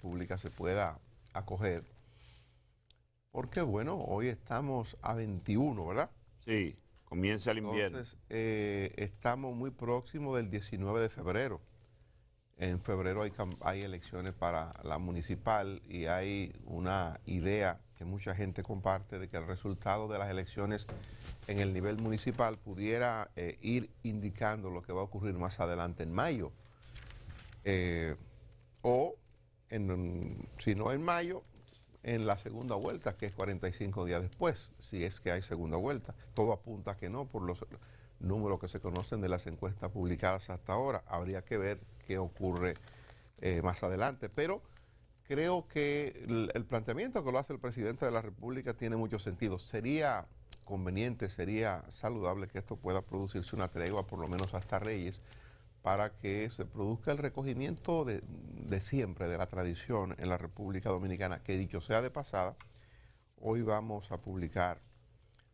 Pública se pueda acoger. Porque bueno, hoy estamos a 21, ¿verdad? Sí, comienza el invierno. Entonces, eh, estamos muy próximos del 19 de febrero. En febrero hay, elecciones para la municipal y hay una idea que mucha gente comparte de que el resultado de las elecciones en el nivel municipal pudiera eh, ir indicando lo que va a ocurrir más adelante en mayo. Eh, o si no en mayo, en la segunda vuelta, que es 45 días después, si es que hay segunda vuelta. Todo apunta que no, por los números que se conocen de las encuestas publicadas hasta ahora. Habría que ver qué ocurre eh, más adelante. Pero creo que el, planteamiento que lo hace el presidente de la República tiene mucho sentido. Sería conveniente, sería saludable que esto pueda producirse una tregua, por lo menos hasta Reyes para que se produzca el recogimiento de, siempre de la tradición en la República Dominicana, que dicho sea de pasada, hoy vamos a publicar,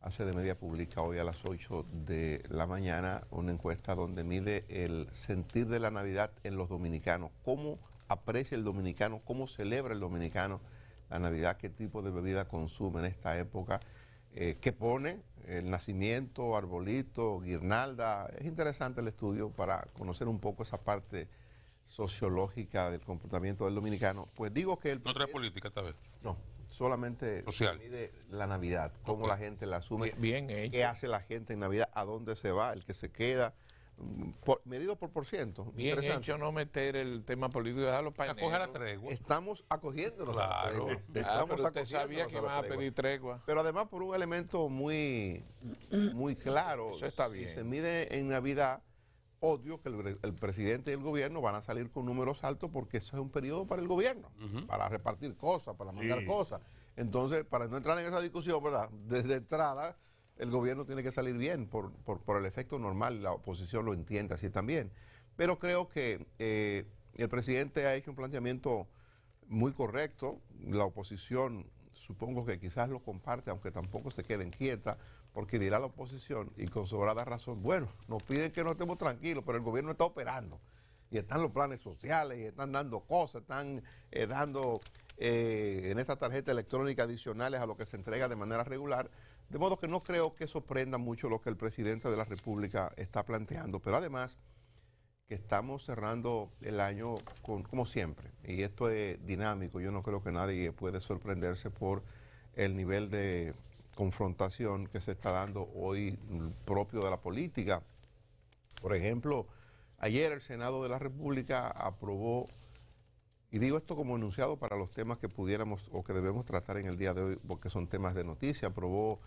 hace de media pública hoy a las 8 de la mañana, una encuesta donde mide el sentir de la Navidad en los dominicanos, cómo aprecia el dominicano, cómo celebra el dominicano la Navidad, qué tipo de bebida consume en esta época eh, qué pone, el nacimiento, arbolito, guirnalda. Es interesante el estudio para conocer un poco esa parte sociológica del comportamiento del dominicano. Pues digo que el... No trae política esta vez. No, solamente Social. mide la Navidad, cómo la gente la asume, qué hace la gente en Navidad, a dónde se va, el que se queda, medido por por ciento. Bien hecho no meter el tema político y dejarlo para Acoger a tregua. Estamos acogiéndonos ah, pero sabía que iban a, pedir tregua. Pero además por un elemento muy, muy claro. Eso está bien. Si se mide en Navidad, odio que el, presidente y el gobierno van a salir con números altos porque eso es un periodo para el gobierno, para repartir cosas, para mandar cosas. Entonces, para no entrar en esa discusión, ¿verdad? Desde entrada el gobierno tiene que salir bien por, el efecto normal, la oposición lo entiende así también. Pero creo que eh, el presidente ha hecho un planteamiento muy correcto, la oposición supongo que quizás lo comparte, aunque tampoco se QUEDE inquieta, porque dirá la oposición y con sobrada razón, bueno, nos piden que no estemos tranquilos, pero el gobierno está operando y están los planes sociales, y están dando cosas, están eh, dando eh, en esta tarjeta electrónica adicionales a lo que se entrega de manera regular. De modo que no creo que sorprenda mucho lo que el presidente de la República está planteando, pero además que estamos cerrando el año como siempre, y esto es dinámico, yo no creo que nadie puede sorprenderse por el nivel de confrontación que se está dando hoy propio de la política. Por ejemplo, ayer el Senado de la República aprobó y digo esto como enunciado para los temas que pudiéramos o que debemos tratar en el día de hoy, porque son temas de noticia. Aprobó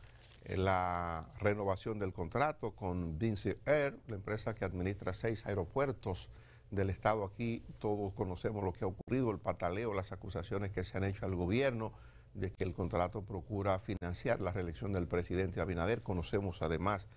eh, la renovación del contrato con Vinci Air, la empresa que administra seis aeropuertos del Estado aquí. Todos conocemos lo que ha ocurrido, el pataleo, las acusaciones que se han hecho al gobierno de que el contrato procura financiar la reelección del presidente Abinader. Conocemos además,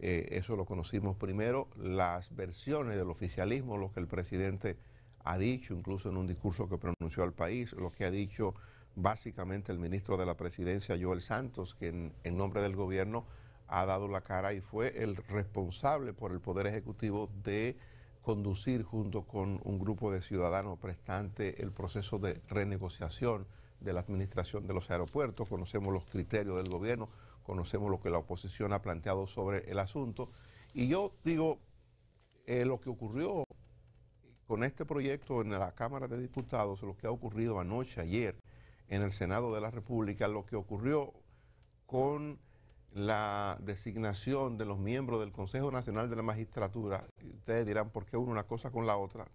eh, eso lo conocimos primero, las versiones del oficialismo, lo que el presidente ha dicho, incluso en un discurso que pronunció al país, lo que ha dicho básicamente el ministro de la Presidencia, Joel Santos, que en, nombre del gobierno ha dado la cara y fue el responsable por el Poder Ejecutivo de conducir junto con un grupo de ciudadanos prestantes el proceso de renegociación de la administración de los aeropuertos. Conocemos los criterios del gobierno, conocemos lo que la oposición ha planteado sobre el asunto. Y yo digo, eh, lo que ocurrió con este proyecto en la Cámara de Diputados, lo que ha ocurrido anoche, ayer, en el Senado de la República, lo que ocurrió con la designación de los miembros del Consejo Nacional de la Magistratura, ustedes dirán por qué una cosa con la otra,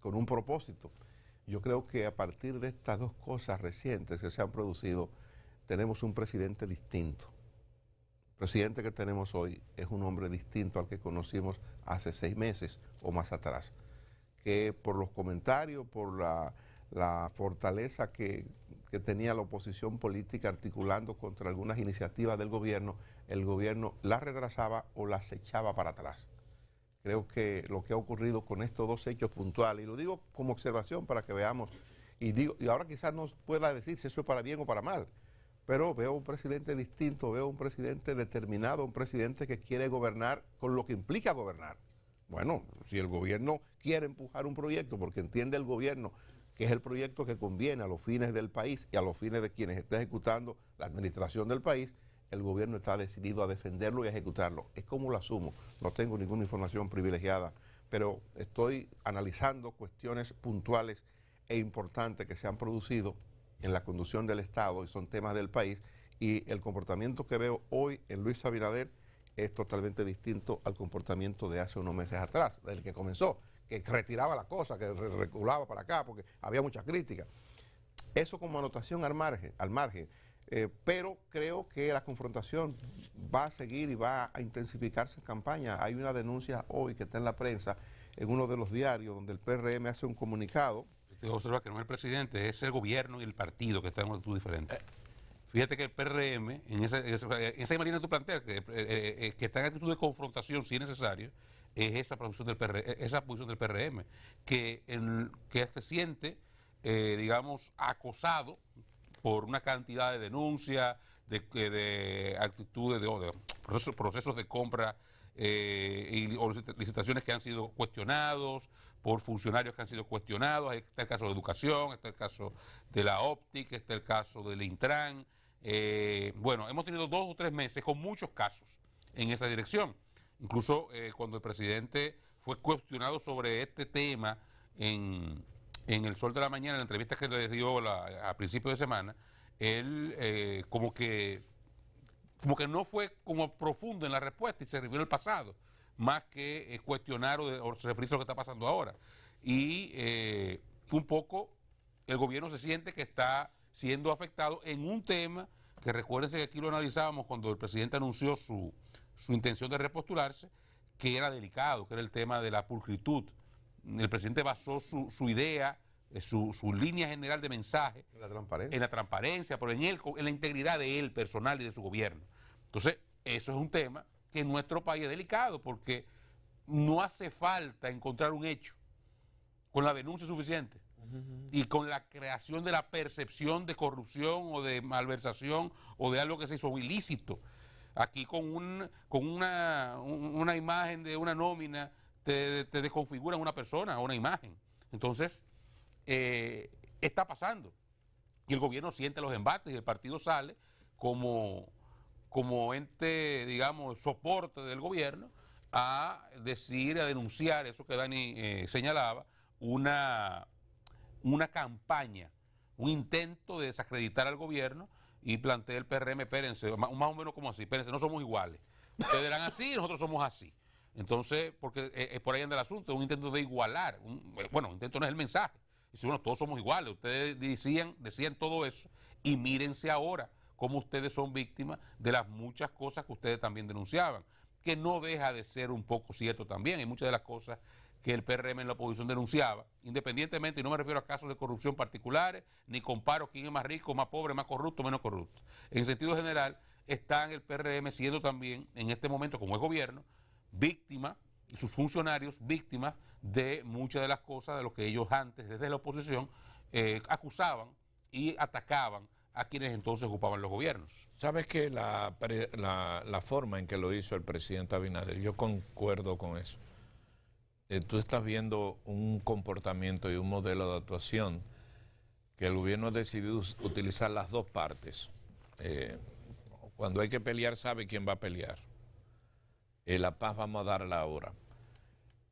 con un propósito. Yo creo que a partir de estas dos cosas recientes que se han producido, tenemos un presidente distinto. El presidente que tenemos hoy es un hombre distinto al que conocimos hace seis meses o más atrás que por los comentarios, por la, fortaleza que, tenía la oposición política articulando contra algunas iniciativas del gobierno, el gobierno las retrasaba o las echaba para atrás. Creo que lo que ha ocurrido con estos dos hechos puntuales, y lo digo como observación para que veamos, y, digo, y ahora quizás no pueda decir si eso es para bien o para mal, pero veo un presidente distinto, veo un presidente determinado, un presidente que quiere gobernar con lo que implica gobernar. Bueno, si el gobierno quiere empujar un proyecto porque entiende el gobierno que es el proyecto que conviene a los fines del país y a los fines de quienes está ejecutando la administración del país, el gobierno está decidido a defenderlo y a ejecutarlo. Es como lo asumo, no tengo ninguna información privilegiada, pero estoy analizando cuestiones puntuales e importantes que se han producido en la conducción del Estado y son temas del país y el comportamiento que veo hoy en Luis Abinader es totalmente distinto al comportamiento de hace unos meses atrás, del que comenzó, que retiraba la cosa, que reculaba para acá, porque había mucha crítica Eso como anotación al margen, al margen. Eh, pero creo que la confrontación va a seguir y va a intensificarse en campaña. Hay una denuncia hoy que está en la prensa, en uno de los diarios, donde el PRM hace un comunicado. Usted observa que no es el presidente, es el gobierno y el partido que están en actitud diferente. Eh, Fíjate que el PRM, en esa, en que tú planteas, que, eh, eh, eh, está en actitud de confrontación si es necesario, es esa posición del, PRM, e, que, se siente, digamos, acosado por una cantidad de denuncias, de, actitudes, de, procesos, de compra y o licitaciones que han sido cuestionados, por funcionarios que han sido cuestionados. está el caso de educación, está el caso de la óptica, está el caso del Intran. Eh, bueno, hemos tenido dos o tres meses con muchos casos en esa dirección. Incluso eh, cuando el presidente fue cuestionado sobre este tema en, El Sol de la Mañana, en la entrevista que le dio a principios de semana, él eh, como, que, como que no fue como profundo en la respuesta y se refirió al pasado, más que cuestionar o, se referirse a lo que está pasando ahora. Y un poco el gobierno se siente que está siendo afectado en un tema que recuérdense que aquí lo analizábamos cuando el presidente anunció su, intención de repostularse, que era delicado, que era el tema de la pulcritud. El presidente basó su, idea, eh, su, su, línea general de mensaje en la transparencia, pero en, en la integridad de él personal y de su gobierno. Entonces, eso es un tema que en nuestro país es delicado porque no hace falta encontrar un hecho con la denuncia suficiente y con la creación de la percepción de corrupción o de malversación o de algo que se hizo ilícito. Aquí con, un, con una, imagen de una nómina te, desconfiguran una persona una imagen. Entonces, eh, está pasando. Y el gobierno siente los embates y el partido sale como, como ente, digamos, soporte del gobierno a decir, a denunciar, eso que Dani eh, señalaba, una, una campaña, un intento de desacreditar al gobierno y plantea el PRM, espérense, más, o menos como así, espérense, no somos iguales. Ustedes eran así, nosotros somos así. Entonces, porque es eh, eh, por ahí anda el asunto, un intento de igualar. Un, eh, bueno, intento no es el mensaje. Dice, bueno, todos somos iguales. Ustedes decían, decían todo eso y mírense ahora cómo ustedes son víctimas de las muchas cosas que ustedes también denunciaban, que no deja de ser un poco cierto también. Hay muchas de las cosas que el PRM en la oposición denunciaba, independientemente, y no me refiero a casos de corrupción particulares, ni comparo quién es más rico, más pobre, más corrupto, menos corrupto. En sentido general, está el PRM siendo también, en este momento, como es gobierno, víctima, y sus funcionarios víctimas de muchas de las cosas de lo que ellos antes, desde la oposición, eh, acusaban y atacaban a quienes entonces ocupaban los gobiernos. Sabes que la forma en que lo hizo el presidente Abinader, yo concuerdo con eso. Eh, tú estás viendo un comportamiento y un modelo de actuación que el gobierno ha decidido utilizar las dos partes. Eh, cuando hay que pelear sabe quién va a pelear. Eh, la paz vamos a darla ahora.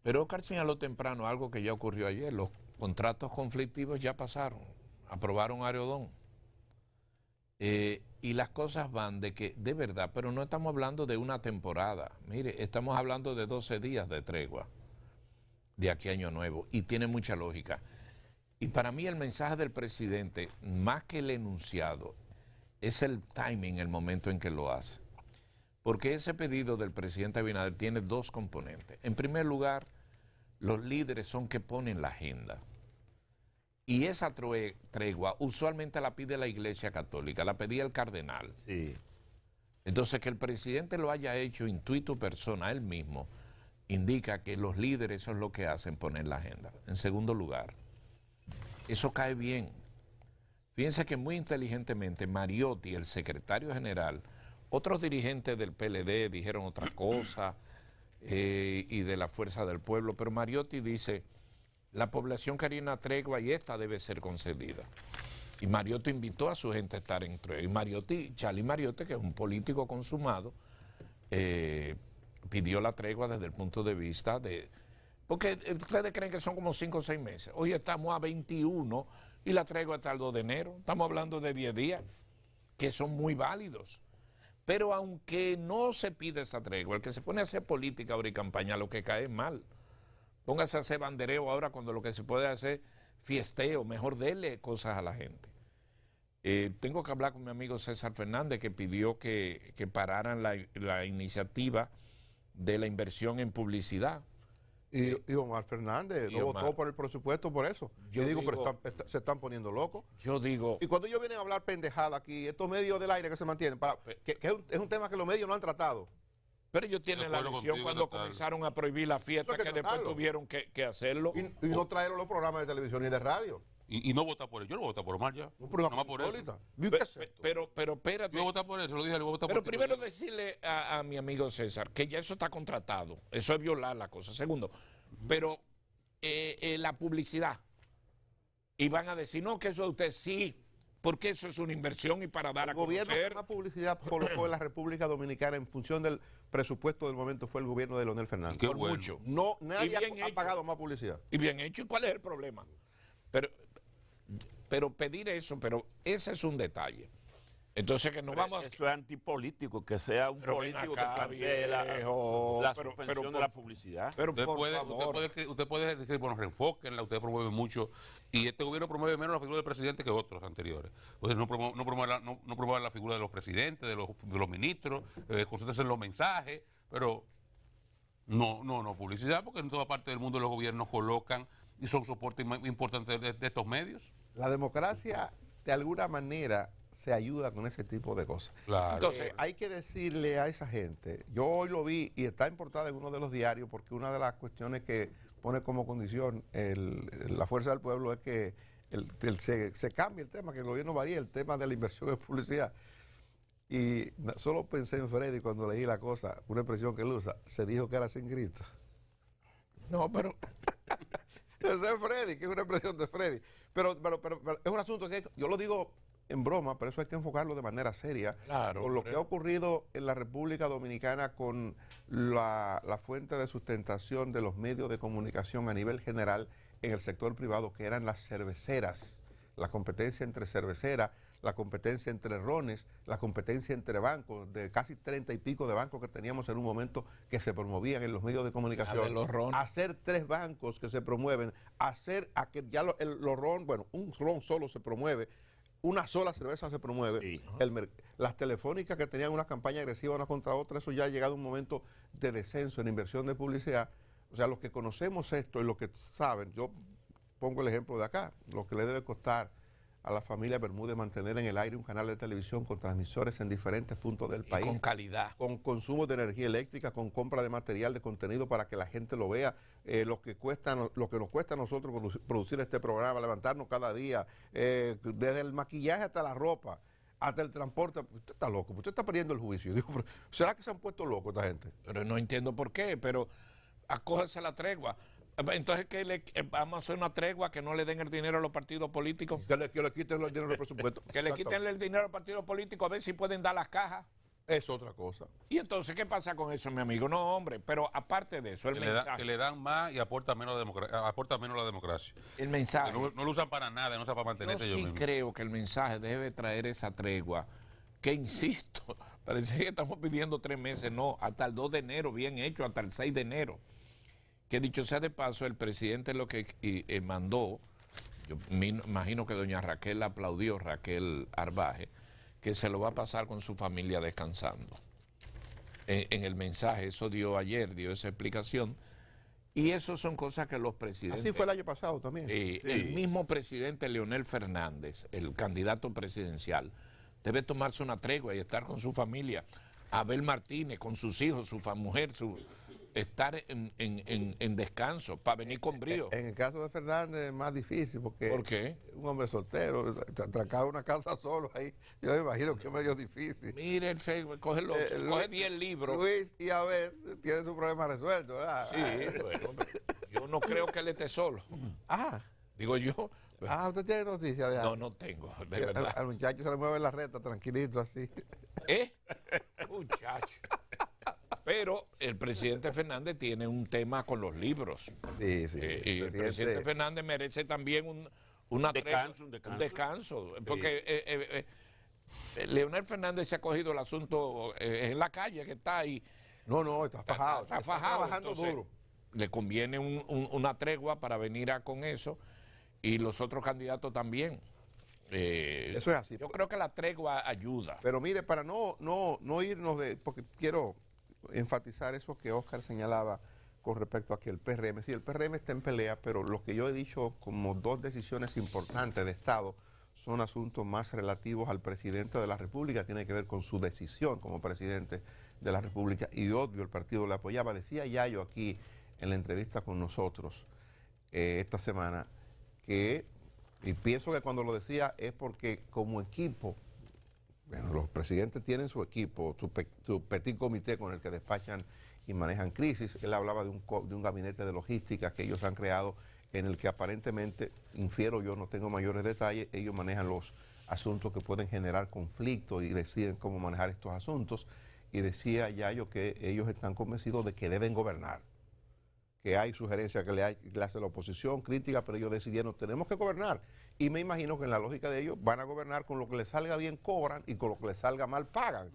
Pero a lo temprano algo que ya ocurrió ayer. Los contratos conflictivos ya pasaron. Aprobaron Areodón. y las cosas van de que, de verdad, pero no estamos hablando de una temporada. Mire, estamos hablando de 12 días de tregua de aquí Año Nuevo y tiene mucha lógica. Y para mí el mensaje del presidente, más que el enunciado, es el timing, el momento en que lo hace. Porque ese pedido del presidente Abinader tiene dos componentes. En primer lugar, los líderes son que ponen la agenda. Y esa tregua usualmente la pide la Iglesia Católica, la pedía el cardenal. Entonces, que el presidente lo haya hecho intuito persona, él mismo, indica que los líderes son LO que hacen poner la agenda. En segundo lugar, eso cae bien. Fíjense que muy inteligentemente Mariotti, el secretario general, otros dirigentes del PLD dijeron otra cosa eh, y de la fuerza del pueblo, pero Mariotti dice, la población carina una tregua y esta debe ser concedida. Y Mariotti invitó a su gente a estar en tregua. Y Mariotti, Charlie Mariotti, que es un político consumado, eh, pidió la tregua desde el punto de vista de... Porque eh, ustedes creen que son como 5 o 6 meses. Hoy estamos a 21 y la tregua hasta el 2 de enero. Estamos hablando de 10 días, que son muy válidos. Pero aunque no se pide esa tregua, el que se pone a hacer política ahora y campaña, lo que cae es mal. Póngase a hacer bandereo ahora cuando lo que se puede hacer fiesteo, mejor dele cosas a la gente. Eh, tengo que hablar con mi amigo César Fernández que pidió que, pararan la, la iniciativa de la inversión en publicidad. Y, eh, Omar Fernández no votó por el presupuesto por eso. Yo, digo, pero se están poniendo locos. Yo digo. Y cuando ellos vienen a hablar pendejada aquí, estos medios del aire que se mantienen, para, que, es, un, tema que los medios no han tratado. Pero ellos tienen la lección cuando comenzaron a prohibir la fiesta, que, después tuvieron que, hacerlo. Y, no trajeron los programas de televisión y de radio. Y, no vota por ellos, Yo no voto por Omar ya. No, programa por pero, a, mi amigo César, que ya eso está contratado, eso es violar la cosa. Segundo, pero eh, eh, la publicidad. Y van a decir, no, que eso de usted sí, porque eso es una inversión y para dar a conocer... gobierno más publicidad colocó la República Dominicana en función del presupuesto del momento fue el gobierno de Leonel Fernández. Por mucho. No, nadie ha, ha, pagado más publicidad. Y bien hecho. ¿Y cuál es el problema? Pero, pero pedir eso, pero ese es un detalle. Entonces que no vamos. Eso es antipolítico, que sea un político que plantee la, suspensión de la publicidad. usted, puede, Usted, puede, decir, bueno, reenfóquenla, usted promueve mucho. Y este gobierno promueve menos la figura del presidente que otros anteriores. no promueve, la, figura de los presidentes, de los, de los ministros, eh, en los mensajes, pero no, no, no, publicidad, porque en toda parte del mundo los gobiernos colocan y son soporte importante de estos medios. La democracia, de alguna manera, se ayuda con ese tipo de cosas. Entonces, hay que decirle a esa gente, yo hoy lo vi y está importada en uno de los diarios porque una de las cuestiones que pone como condición la fuerza del pueblo es que se, cambie el tema, que el gobierno varía el tema de la inversión en publicidad. Y solo pensé en Freddy cuando leí la cosa, una expresión que él usa, se dijo que era sin grito. No, pero... Ese es Freddy, que es una expresión de Freddy. pero es un asunto que yo lo digo en broma, pero eso hay que enfocarlo de manera seria. con lo que ha ocurrido en la República Dominicana con la, fuente de sustentación de los medios de comunicación a nivel general en el sector privado, que eran las cerveceras. La competencia entre cerveceras, la competencia entre rones, la competencia entre bancos, de casi treinta y pico de bancos que teníamos en un momento que se promovían en los medios de comunicación. Hacer tres bancos que se promueven, hacer a que ya el, los ron, bueno, un ron solo se promueve una sola cerveza se promueve. las telefónicas que tenían una campaña agresiva una contra otra, eso ya ha llegado un momento de descenso en inversión de publicidad. O sea, los que conocemos esto y los que saben, yo pongo el ejemplo de acá, lo que le debe costar a la familia Bermúdez mantener en el aire un canal de televisión con transmisores en diferentes puntos del país. con calidad. Con consumo de energía eléctrica, con compra de material de contenido para que la gente lo vea. Eh, lo, que cuesta, lo que nos cuesta a nosotros producir este programa, levantarnos cada día, eh, desde el maquillaje hasta la ropa, hasta el transporte. Pues, usted está loco, usted está perdiendo el juicio. ¿Será que se han puesto locos esta gente? Pero no entiendo por qué, pero acójense la tregua. Eh, entonces, ¿qué le, eh, vamos a hacer una tregua que no le den el dinero a los partidos políticos. Que le, quiten el dinero al presupuesto. que le quiten el dinero al partido político a ver si pueden dar las cajas. Es otra cosa. ¿Y entonces qué pasa con eso, mi amigo? No, hombre, pero aparte de eso, el mensaje. que le dan más y aporta menos, la aporta menos la democracia. El mensaje. No, lo usan para nada, no usan para mantenerse yo. Yo sí creo que el mensaje debe traer esa tregua. Que insisto, parece que estamos pidiendo tres meses, no, hasta el 2 de enero, bien hecho, hasta el 6 de enero que dicho sea de paso, el presidente lo que eh, mandó, yo me imagino que doña Raquel aplaudió, Raquel Arbaje, que se lo va a pasar con su familia descansando. E, en, el mensaje, eso dio ayer, dio esa explicación. Y eso son cosas que los presidentes... Así fue el año pasado también. Eh, el mismo presidente Leonel Fernández, el candidato presidencial, debe tomarse una tregua y estar con su familia. Abel Martínez, con sus hijos, su mujer, su, estar en, en, en, descanso para venir con eh, brío. En, el caso de Fernández es más difícil porque ¿Por qué? un hombre soltero, en una casa solo ahí, yo me imagino que es medio difícil. Mire, coge, eh, coge 10 libros. Luis y a ver, tiene su problema resuelto, ¿verdad? Sí, ah. bueno, yo no creo que él esté solo. Ah. Digo yo, Ah, ¿usted tiene noticias de No, no tengo, de verdad. Al, al muchacho se le mueve la reta, tranquilito, así. ¿Eh? Muchacho. Pero el presidente Fernández tiene un tema con los libros. Sí, sí. Eh, y el presidente, Fernández merece también un, descanso, descanso, un descanso. Porque eh, eh, Leonel Fernández se ha cogido el asunto en la calle que está ahí. No, no, está fajado. Está, fajado. Está trabajando duro. Le conviene una tregua para venir a con eso y los otros candidatos también. Eso es así. Yo creo que la tregua ayuda. Pero mire, para no, no, no irnos de, porque quiero enfatizar eso que Oscar señalaba con respecto a que el PRM, sí, el PRM está en pelea, pero lo que yo he dicho como dos decisiones importantes de Estado son asuntos más relativos al presidente de la República, tiene que ver con su decisión como presidente de la República y obvio el partido le apoyaba. Decía Yayo aquí en la entrevista con nosotros eh, esta semana que, y pienso que cuando lo decía es porque como equipo bueno, los presidentes tienen su equipo, su, petit comité con el que despachan y manejan crisis. Él hablaba de un, de un gabinete de logística que ellos han creado en el que aparentemente, infiero yo, no tengo mayores detalles, ellos manejan los asuntos que pueden generar conflictos y deciden cómo manejar estos asuntos. Y decía Yayo que ellos están convencidos de que deben gobernar, que hay sugerencias que le, hace la oposición, crítica, pero ellos decidieron, tenemos que gobernar. Y me imagino que en la lógica de ellos van a gobernar con lo que les salga bien cobran y con lo que les salga mal pagan.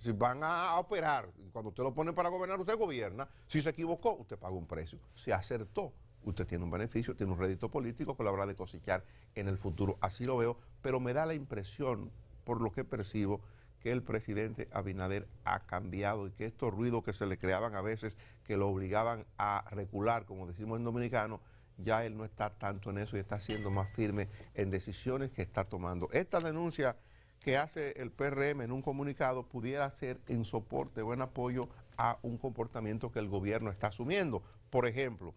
Si van a, operar, cuando usted lo pone para gobernar, usted gobierna. Si se equivocó, usted paga un precio. Si acertó, usted tiene un beneficio, tiene un rédito político que lo habrá de cosechar en el futuro. Así lo veo, pero me da la impresión, por lo que percibo, que el presidente Abinader ha cambiado y que estos ruidos que se le creaban a veces, que lo obligaban a recular, como decimos en dominicano, ya él no está tanto en eso y está siendo más firme en decisiones que está tomando. Esta denuncia que hace el PRM en un comunicado pudiera ser en soporte o en apoyo a un comportamiento que el gobierno está asumiendo. Por ejemplo,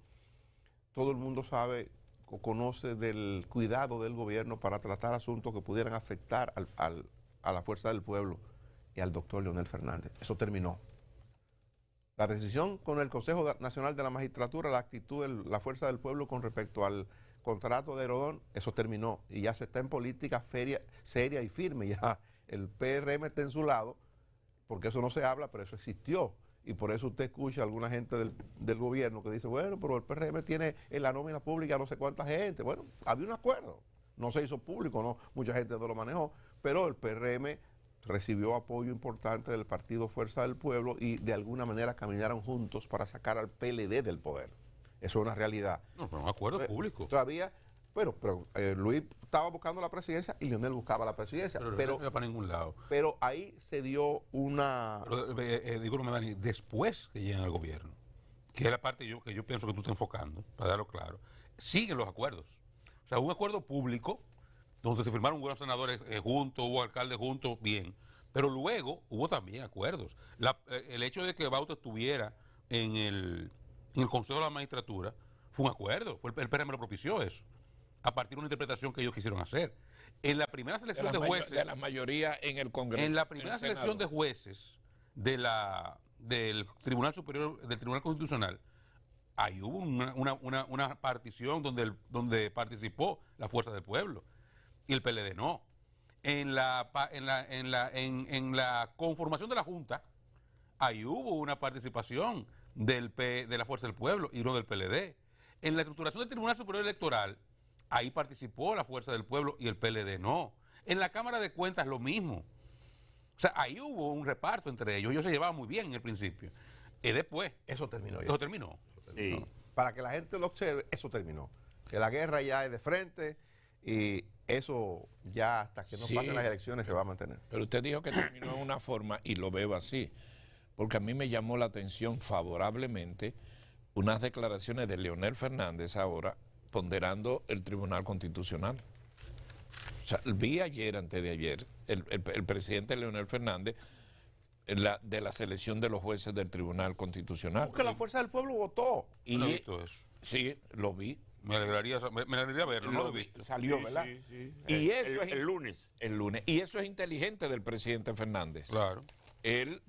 todo el mundo sabe o conoce del cuidado del gobierno para tratar asuntos que pudieran afectar a la fuerza del pueblo y al doctor Leonel Fernández. Eso terminó. La decisión con el Consejo Nacional de la Magistratura, la actitud de la fuerza del pueblo con respecto al contrato de Herodón, eso terminó y ya se está en política seria y firme. Ya el PRM está en su lado, porque eso no se habla, pero eso existió. Y por eso usted escucha a alguna gente del, del gobierno que dice, bueno, pero el PRM tiene en la nómina pública no sé cuánta gente. Bueno, había un acuerdo, no se hizo público, no mucha gente no lo manejó, pero el PRM recibió apoyo importante del partido Fuerza del Pueblo y de alguna manera caminaron juntos para sacar al PLD del poder. Eso es una realidad. No, pero un acuerdo eh, público. Todavía, pero, pero eh, Luis estaba buscando la presidencia y Leonel buscaba la presidencia. Pero, no iba para ningún lado. Pero ahí se dio una. Pero, eh, dígame, Dani, después que llegan al gobierno, que es la parte yo, que yo pienso que tú estás enfocando, para darlo claro, siguen los acuerdos. O sea, un acuerdo público donde se firmaron de senadores eh, juntos, hubo alcaldes juntos, bien. Pero luego hubo también acuerdos. Eh, el hecho de que Bauta estuviera en el, Consejo de la Magistratura fue un acuerdo, fue el, PRM lo propició eso, a partir de una interpretación que ellos quisieron hacer. En la primera selección de, jueces... De la mayoría en el Congreso. En la primera selección de jueces de la, del Tribunal Superior, del Tribunal Constitucional, ahí hubo una, partición donde, donde participó la fuerza del pueblo y el PLD no. En la, en la, conformación de la Junta, ahí hubo una participación del de la Fuerza del Pueblo y no del PLD. En la estructuración del Tribunal Superior Electoral, ahí participó la Fuerza del Pueblo y el PLD no. En la Cámara de Cuentas lo mismo. O sea, ahí hubo un reparto entre ellos. Ellos se llevaban muy bien en el principio. Y después... Eso terminó Eso terminó. Y para que la gente lo observe, eso terminó. Que la guerra ya es de frente y eso ya hasta que no pasen las elecciones se va a mantener. Pero usted dijo que terminó de una forma y lo veo así, porque a mí me llamó la atención favorablemente unas declaraciones de Leonel Fernández ahora ponderando el Tribunal Constitucional. O sea, vi ayer, antes de ayer, el, presidente Leonel Fernández de la selección de los jueces del Tribunal Constitucional. Porque la fuerza del pueblo votó. Y, Sí, lo vi. Me alegraría, verlo, lo he Salió, ¿verdad? Sí, sí. Y eso es, el lunes. El lunes. Y eso es inteligente del presidente Fernández. Claro. Él,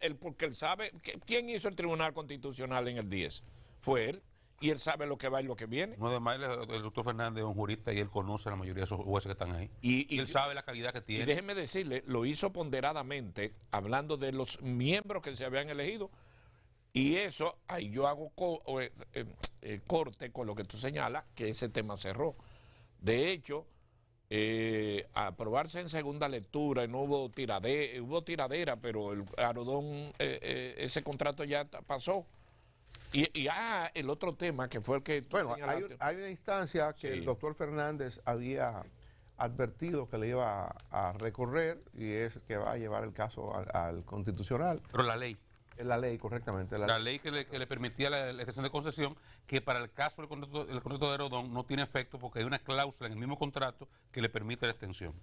él, porque él sabe, ¿quién hizo el Tribunal Constitucional en el 10? Fue él y él sabe lo que va y lo que viene. No, además el, doctor Fernández es un jurista y él conoce la mayoría de esos jueces que están ahí. Y, y él sabe la calidad que tiene. Y déjeme decirle, lo hizo ponderadamente, hablando de los miembros que se habían elegido, y eso, ahí yo hago eh, eh, corte con lo que tú señalas, que ese tema cerró. De hecho, eh, aprobarse en segunda lectura, no hubo tiradera, hubo tiradera, pero el Arodón, ese contrato ya pasó. Y, ah, el otro tema que fue el que... Tú bueno, hay, una instancia que el doctor Fernández había advertido que le iba a, recorrer y es que va a llevar el caso al constitucional. Pero la ley. La ley, correctamente. La, ley que le, permitía la, extensión de concesión, que para el caso del contrato, contrato de Herodón no tiene efecto porque hay una cláusula en el mismo contrato que le permite la extensión.